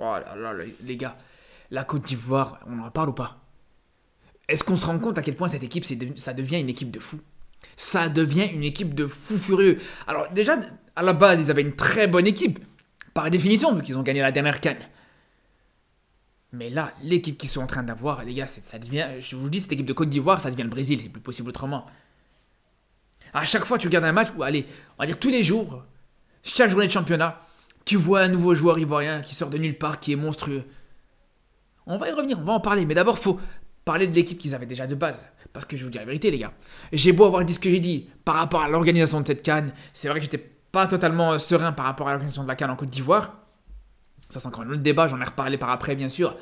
oh là les gars, la Côte d'Ivoire, on en parle ou pas Est-ce qu'on se rend compte à quel point cette équipe, ça devient une équipe de fous Ça devient une équipe de fous furieux. Alors déjà, à la base, ils avaient une très bonne équipe, par définition, vu qu'ils ont gagné la dernière canne. Mais là, l'équipe qu'ils sont en train d'avoir, les gars, ça devient, je vous dis, cette équipe de Côte d'Ivoire, ça devient le Brésil, c'est plus possible autrement. À chaque fois, tu regardes un match ou allez, on va dire tous les jours, chaque journée de championnat, tu vois un nouveau joueur ivoirien qui sort de nulle part, qui est monstrueux. On va y revenir, on va en parler, mais d'abord faut parler de l'équipe qu'ils avaient déjà de base. Parce que je vous dis la vérité, les gars. J'ai beau avoir dit ce que j'ai dit par rapport à l'organisation de cette canne, c'est vrai que j'étais pas totalement euh, serein par rapport à l'organisation de la canne en Côte d'Ivoire. Ça, c'est encore un autre débat, j'en ai reparlé par après, bien sûr.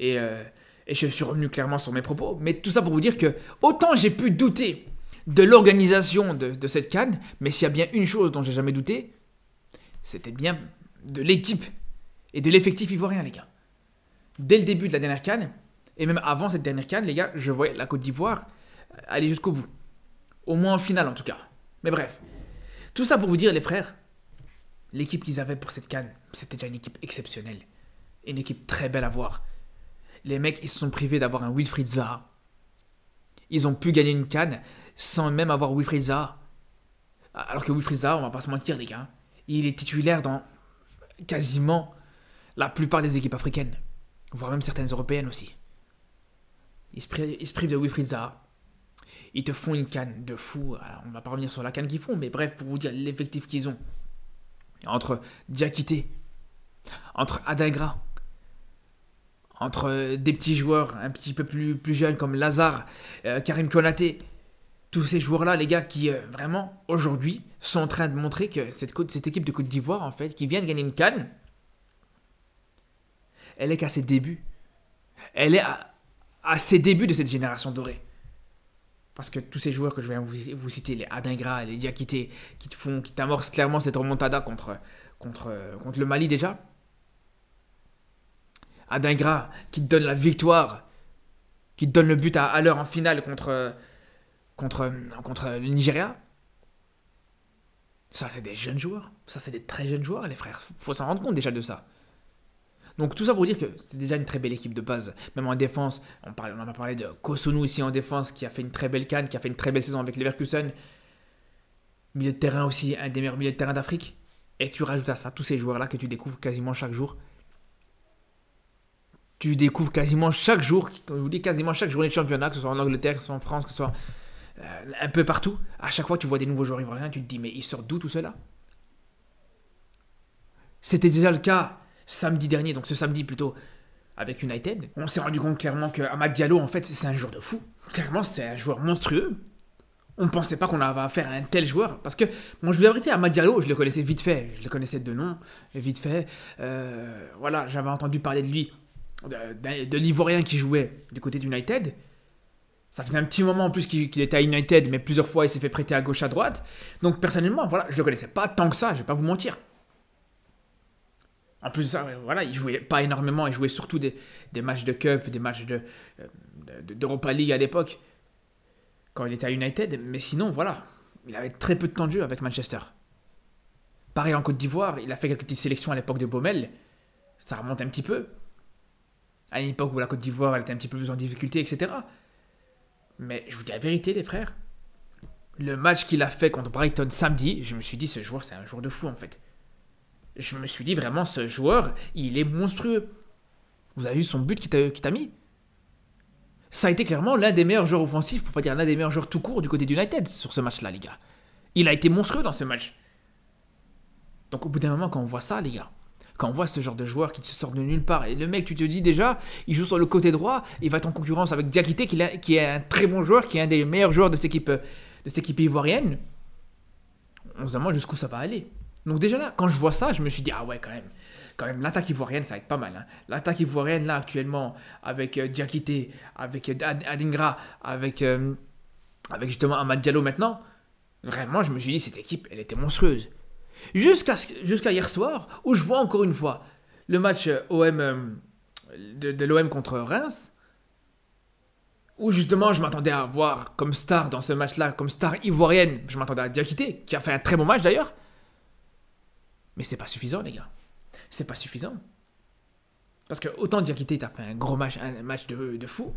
Euh, et, je suis revenu clairement sur mes propos. Mais tout ça pour vous dire que, autant j'ai pu douter de l'organisation de, de cette canne, mais s'il y a bien une chose dont j'ai jamais douté, c'était bien de l'équipe et de l'effectif ivoirien, les gars. Dès le début de la dernière canne, et même avant cette dernière canne, les gars, je voyais la Côte d'Ivoire euh, aller jusqu'au bout. Au moins en finale, en tout cas. Mais bref. Tout ça pour vous dire, les frères, l'équipe qu'ils avaient pour cette canne, c'était déjà une équipe exceptionnelle. Une équipe très belle à voir. Les mecs, ils se sont privés d'avoir un Wilfried Zaha. Ils ont pu gagner une canne sans même avoir Wilfried Zaha. Alors que Wilfried Zaha, on va pas se mentir, les gars, il est titulaire dans quasiment la plupart des équipes africaines, voire même certaines européennes aussi. Ils se, privent, de Wilfried Zaha. Ils te font une canne de fou. on va pas revenir sur la canne qu'ils font, mais bref, pour vous dire l'effectif qu'ils ont. Entre Diakité, entre Adagra, entre euh, des petits joueurs un petit peu plus, plus jeunes comme Lazare, euh, Karim Konaté, tous ces joueurs-là, les gars, qui euh, vraiment aujourd'hui sont en train de montrer que cette, équipe de Côte d'Ivoire, en fait, qui vient de gagner une canne, elle est qu'à ses débuts. Elle est à, ses débuts de cette génération dorée. Parce que tous ces joueurs que je viens vous, vous citer, les Adingra, les Diakité, qui te font, qui t'amorcent clairement cette remontada contre, contre, contre le Mali déjà. Adingra, qui te donne la victoire, qui te donne le but à l'heure en finale contre, contre, contre euh, le Nigeria. Ça, c'est des jeunes joueurs. Ça, c'est des très jeunes joueurs, les frères. Faut s'en rendre compte déjà de ça. Donc tout ça pour dire que c'est déjà une très belle équipe de base. Même en défense, on, parle, on en a parlé de Kosunu ici en défense, qui a fait une très belle canne, qui a fait une très belle saison avec Leverkusen. Milieu de terrain aussi, un des meilleurs milieux de terrain d'Afrique. Et tu rajoutes à ça tous ces joueurs-là que tu découvres quasiment chaque jour. Tu découvres quasiment chaque jour, je vous dis quasiment chaque journée de championnat, que ce soit en Angleterre, que ce soit en France, que ce soit euh, un peu partout. À chaque fois, tu vois des nouveaux joueurs ivoiriens, tu te dis, mais ils sortent d'où tout cela C'était déjà le cas samedi dernier, donc ce samedi plutôt, avec United. On s'est rendu compte clairement que Amad Diallo, en fait, c'est un joueur de fou. Clairement, c'est un joueur monstrueux. On ne pensait pas qu'on avait affaire à un tel joueur. Parce que, bon, je vous avais Amad Diallo, je le connaissais vite fait. Je le connaissais de nom, vite fait. Euh, voilà, j'avais entendu parler de lui, de, l'Ivorien qui jouait du côté United ça faisait un petit moment en plus qu'il était à United, mais plusieurs fois il s'est fait prêter à gauche, à droite. Donc personnellement, voilà, je le connaissais pas tant que ça, je vais pas vous mentir. En plus de ça, voilà, il jouait pas énormément, il jouait surtout des, matchs de cup, des matchs euh, de d'Europa League à l'époque, quand il était à United. Mais sinon, voilà, il avait très peu de temps de jeu avec Manchester. Pareil en Côte d'Ivoire, il a fait quelques petites sélections à l'époque de Baumel. Ça remonte un petit peu. À une époque où la Côte d'Ivoire était un petit peu plus en difficulté, etc. Mais je vous dis la vérité, les frères. Le match qu'il a fait contre Brighton samedi, je me suis dit, ce joueur, c'est un joueur de fou, en fait. Je me suis dit, vraiment, ce joueur, il est monstrueux. Vous avez vu son but qui t'a mis ça a été clairement l'un des meilleurs joueurs offensifs, pour pas dire l'un des meilleurs joueurs tout court du côté United sur ce match-là, les gars. Il a été monstrueux dans ce match. Donc au bout d'un moment, quand on voit ça, les gars, quand on voit ce genre de joueur qui se sort de nulle part, et le mec, tu te dis déjà, il joue sur le côté droit, il va être en concurrence avec Diakité, qui, est un très bon joueur, qui est un des meilleurs joueurs de cette équipe, euh, de cette équipe ivoirienne. On se demande jusqu'où ça va aller. Donc déjà là, quand je vois ça, je me suis dit, ah ouais, quand même, quand même, l'attaque ivoirienne, ça va être pas mal. Hein. L'attaque ivoirienne, là, actuellement, avec euh, avec euh, Adingra, avec, euh, avec justement Amad Diallo maintenant, vraiment, je me suis dit, cette équipe, elle était monstrueuse. Jusqu'à hier soir, où je vois encore une fois le match euh, OM, euh, de, l'OM contre Reims, où justement je m'attendais à voir comme star dans ce match-là, comme star ivoirienne, je m'attendais à Diakité, qui a fait un très bon match d'ailleurs. Mais c'est pas suffisant, les gars. C'est pas suffisant. Parce que autant Diakité a fait un gros match, un match de, de fou,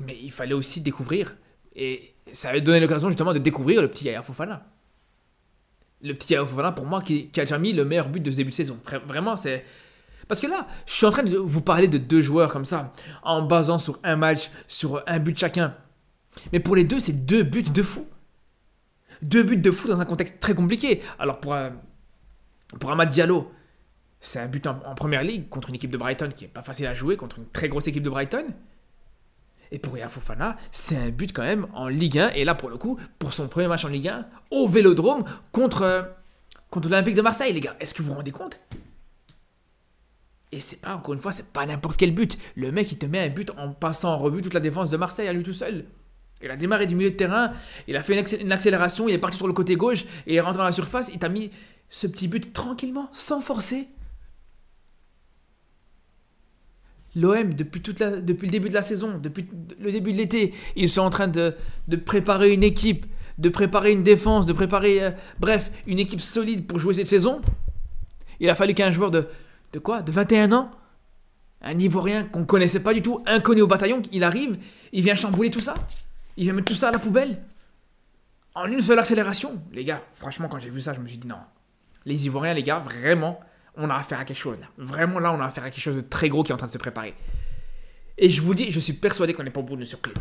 mais il fallait aussi découvrir. Et ça avait donné l'occasion justement de découvrir le petit Yaya Fofana le petit Yao Fofana, pour moi, qui, a déjà mis le meilleur but de ce début de saison. Vraiment, c'est. Parce que là, je suis en train de vous parler de deux joueurs comme ça, en basant sur un match, sur un but chacun. Mais pour les deux, c'est deux buts de fou. Deux buts de fou dans un contexte très compliqué. Alors pour un, euh, pour un match Diallo, c'est un but en, en, première ligue contre une équipe de Brighton qui n'est pas facile à jouer, contre une très grosse équipe de Brighton. Et pour Yafoufana, Fofana, c'est un but quand même en Ligue 1. Et là, pour le coup, pour son premier match en Ligue 1, au Vélodrome, contre, euh, contre l'Olympique de Marseille, les gars. Est-ce que vous vous rendez compte et c'est pas, encore une fois, c'est pas n'importe quel but. Le mec, il te met un but en passant en revue toute la défense de Marseille à lui tout seul. Il a démarré du milieu de terrain, il a fait une, accélération, il est parti sur le côté gauche, et il est rentré dans la surface, il t'a mis ce petit but tranquillement, sans forcer. L'OM, depuis, depuis le début de la saison, depuis le début de l'été, ils sont en train de, préparer une équipe, de préparer une défense, de préparer, euh, bref, une équipe solide pour jouer cette saison. Il a fallu qu'un joueur de, de quoi De 21 ans Un Ivoirien qu'on ne connaissait pas du tout, inconnu au bataillon, il arrive, il vient chambouler tout ça Il vient mettre tout ça à la poubelle En une seule accélération Les gars, franchement, quand j'ai vu ça, je me suis dit non. Les Ivoiriens, les gars, vraiment, on a affaire à quelque chose. Vraiment, là, on a affaire à quelque chose de très gros qui est en train de se préparer. Et je vous dis, je suis persuadé qu'on n'est pas au bout nos surprise.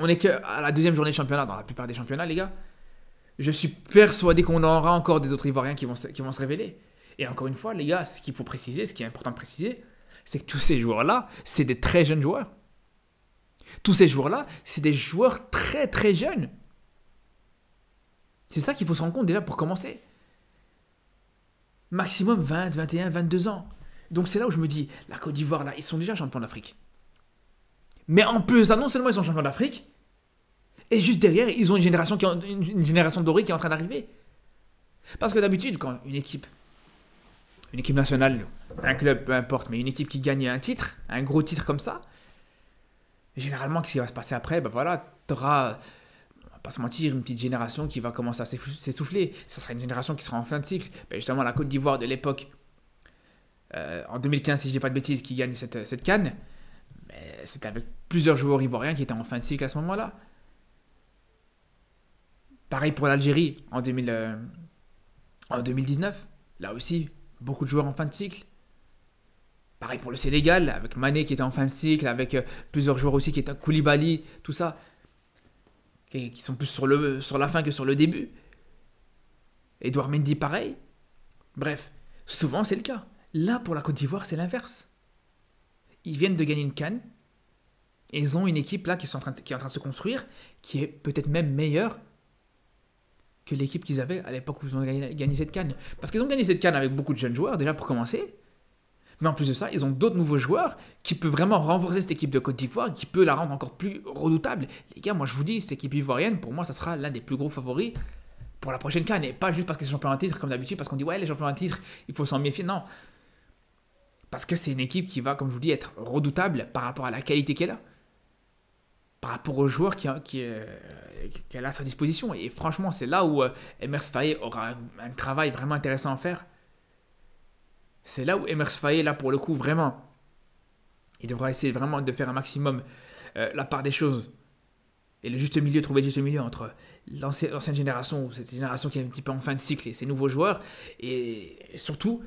On est que à la deuxième journée de championnat, dans la plupart des championnats, les gars. Je suis persuadé qu'on aura encore des autres Ivoiriens qui vont, qui vont se révéler. Et encore une fois, les gars, ce qu'il faut préciser, ce qui est important de préciser, c'est que tous ces joueurs-là, c'est des très jeunes joueurs. Tous ces joueurs-là, c'est des joueurs très très jeunes. C'est ça qu'il faut se rendre compte déjà pour commencer maximum 20, 21, 22 ans. Donc c'est là où je me dis, la Côte d'Ivoire, là, ils sont déjà champions d'Afrique. Mais en plus, ça, ah, non seulement ils sont champions d'Afrique, et juste derrière, ils ont une génération, qui, une génération dorée qui est en train d'arriver. Parce que d'habitude, quand une équipe, une équipe nationale, un club, peu importe, mais une équipe qui gagne un titre, un gros titre comme ça, généralement, qu'est-ce qui va se passer après Ben voilà, t'auras pas se mentir, une petite génération qui va commencer à s'essouffler. Ce sera une génération qui sera en fin de cycle. justement, la Côte d'Ivoire de l'époque, euh, en 2015, si je dis pas de bêtises, qui gagne cette, cette canne, c'était avec plusieurs joueurs ivoiriens qui étaient en fin de cycle à ce moment-là. Pareil pour l'Algérie en, euh, en 2019. Là aussi, beaucoup de joueurs en fin de cycle. Pareil pour le Sénégal, avec Mané qui était en fin de cycle, avec euh, plusieurs joueurs aussi qui étaient Koulibaly, tout ça et qui sont plus sur, le, sur la fin que sur le début. Edouard Mendy, pareil. Bref, souvent c'est le cas. Là, pour la Côte d'Ivoire, c'est l'inverse. Ils viennent de gagner une canne. ils ont une équipe là qui, en train qui est en train de se construire, qui est peut-être même meilleure que l'équipe qu'ils avaient à l'époque où ils ont gagné, gagné cette canne. Parce qu'ils ont gagné cette canne avec beaucoup de jeunes joueurs, déjà pour commencer. Mais en plus de ça, ils ont d'autres nouveaux joueurs qui peuvent vraiment renforcer cette équipe de Côte d'Ivoire, qui peut la rendre encore plus redoutable. Les gars, moi je vous dis, cette équipe ivoirienne, pour moi, ça sera l'un des plus gros favoris pour la prochaine Cannes. Et pas juste parce que c'est champion un titre, comme d'habitude, parce qu'on dit, ouais, les champions un titre, il faut s'en méfier. Non. Parce que c'est une équipe qui va, comme je vous dis, être redoutable par rapport à la qualité qu'elle a, par rapport aux joueurs euh, qu'elle qui, a à sa disposition. Et franchement, c'est là où euh, Faye aura un travail vraiment intéressant à faire c'est là où Emers Faye, là pour le coup, vraiment, il devra essayer vraiment de faire un maximum euh, la part des choses. Et le juste milieu, trouver le juste milieu entre l'ancienne génération, ou cette génération qui est un petit peu en fin de cycle, et ces nouveaux joueurs, et surtout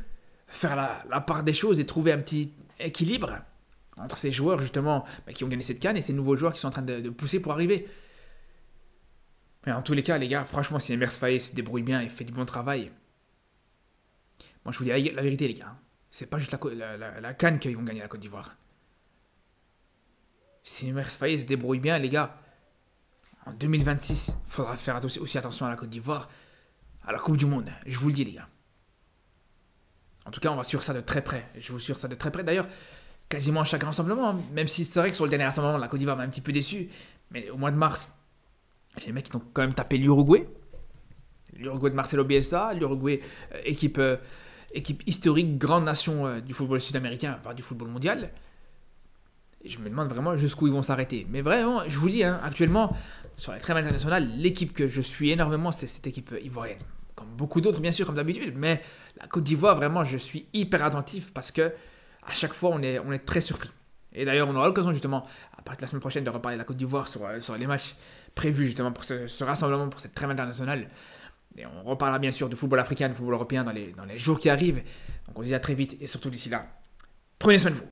faire la, part des choses et trouver un petit équilibre entre ces joueurs justement bah, qui ont gagné cette canne et ces nouveaux joueurs qui sont en train de, pousser pour arriver. Mais en tous les cas, les gars, franchement, si Emers Faye se débrouille bien et fait du bon travail, moi, je vous dis la, vérité, les gars. C'est pas juste la, la, canne qu'ils vont gagner la Côte d'Ivoire. Si Mers se débrouille bien, les gars, en 2026, il faudra faire aussi, attention à la Côte d'Ivoire, à la Coupe du Monde. Je vous le dis, les gars. En tout cas, on va suivre ça de très près. Je vous suivre ça de très près. D'ailleurs, quasiment à chaque rassemblement, même si c'est vrai que sur le dernier rassemblement, la Côte d'Ivoire m'a un petit peu déçu. Mais au mois de mars, les mecs, ont quand même tapé l'Uruguay. L'Uruguay de Marcelo Bielsa, l'Uruguay euh, équipe. Euh, équipe historique, grande nation euh, du football sud-américain, voire du football mondial. Et je me demande vraiment jusqu'où ils vont s'arrêter. Mais vraiment, je vous dis, hein, actuellement, sur les trêves internationales, l'équipe que je suis énormément, c'est cette équipe ivoirienne. Comme beaucoup d'autres, bien sûr, comme d'habitude. Mais la Côte d'Ivoire, vraiment, je suis hyper attentif parce que à chaque fois, on est, on est très surpris. Et d'ailleurs, on aura l'occasion, justement, à partir de la semaine prochaine, de reparler de la Côte d'Ivoire sur, euh, les matchs prévus, justement, pour ce, ce rassemblement, pour cette trêve internationale on reparlera bien sûr du football africain, du football européen dans les, dans les jours qui arrivent. Donc on se dit à très vite et surtout d'ici là, prenez soin de vous.